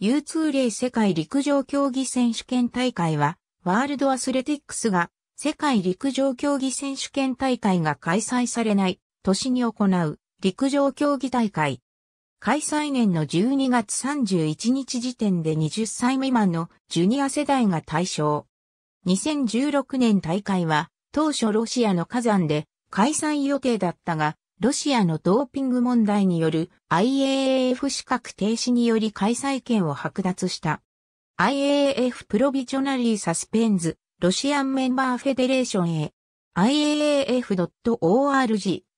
U2 例世界陸上競技選手権大会は、ワールドアスレティックスが世界陸上競技選手権大会が開催されない年に行う陸上競技大会。開催年の12月31日時点で20歳未満のジュニア世代が対象。2016年大会は当初ロシアの火山で開催予定だったがロシアのドーピング問題による IAAF 資格停止により開催権を剥奪した。IAAF プロビジョナリーサスペンズ、ロシアンメンバーフェデレーションへ。IAAF.org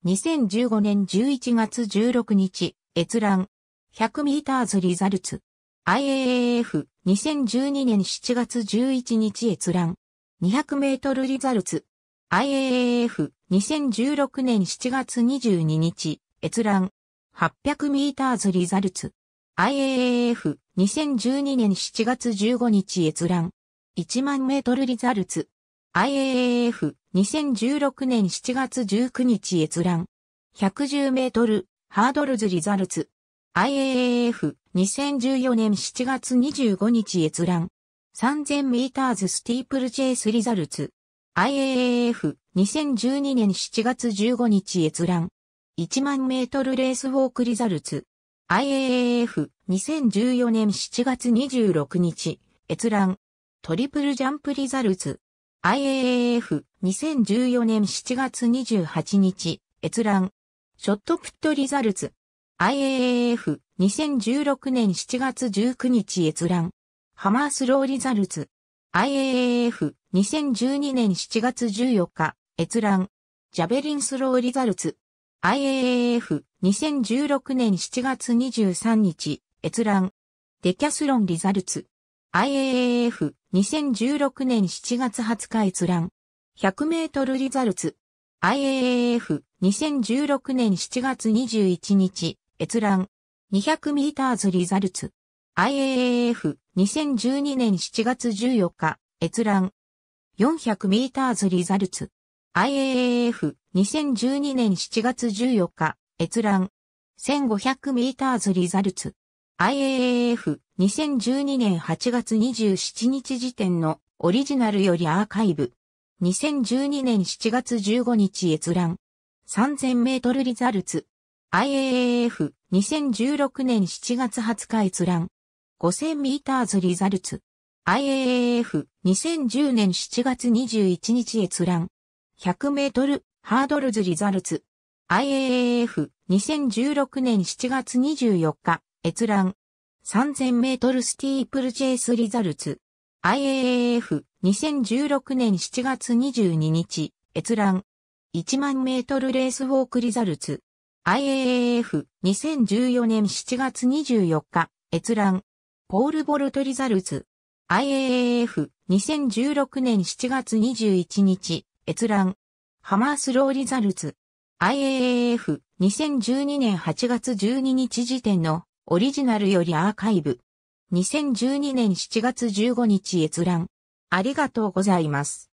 2015年11月16日、閲覧。100ミーターズリザルツ。IAAF2012 年7月11日閲覧。200メートルリザルツ。IAAF2016 年7月22日、閲覧。800ミーターズリザルツ。IAAF2012 年7月15日閲覧。1万メートルリザルツ。IAAF2016 年7月19日閲覧。110メートル、ハードルズリザルツ。IAAF2014 年7月25日閲覧。3000ミーターズスティープルチェイスリザルツ。IAAF2012 年7月15日閲覧。1万メートルレースウォークリザルツ。IAAF2014 年7月26日閲覧。トリプルジャンプリザルツ。IAAF2014 年7月28日閲覧。ショットプットリザルツ。IAAF2016 年7月19日閲覧。ハマースローリザルツ。IAAF 2012年7月14日閲覧ジャベリンスローリザルツ IAAF 2016年7月23日閲覧デキャスロンリザルツ IAAF 2016年7月20日閲覧100メートルリザルツ IAAF 2016年7月21日閲覧200ミーターズリザルツ IAAF2012 年7月14日、閲覧。400ミーターズリザルツ。IAAF2012 年7月14日、閲覧。1500ミーターズリザルツ。IAAF2012 年8月27日時点のオリジナルよりアーカイブ。2012年7月15日閲覧。3000メートルリザルツ。IAAF2016 年7月20日閲覧。5000ミーターズリザルツ。IAAF2010 年7月21日閲覧。100メートルハードルズリザルツ。IAAF2016 年7月24日閲覧。3000メートルスティープルチェイスリザルツ。IAAF2016 年7月22日閲覧。1万メートルレースウォークリザルツ。IAAF2014 年7月24日閲覧。ポール・ボルトリザルズ。IAAF2016 年7月21日、閲覧。ハマースローリザルズ。IAAF2012 年8月12日時点のオリジナルよりアーカイブ。2012年7月15日閲覧。ありがとうございます。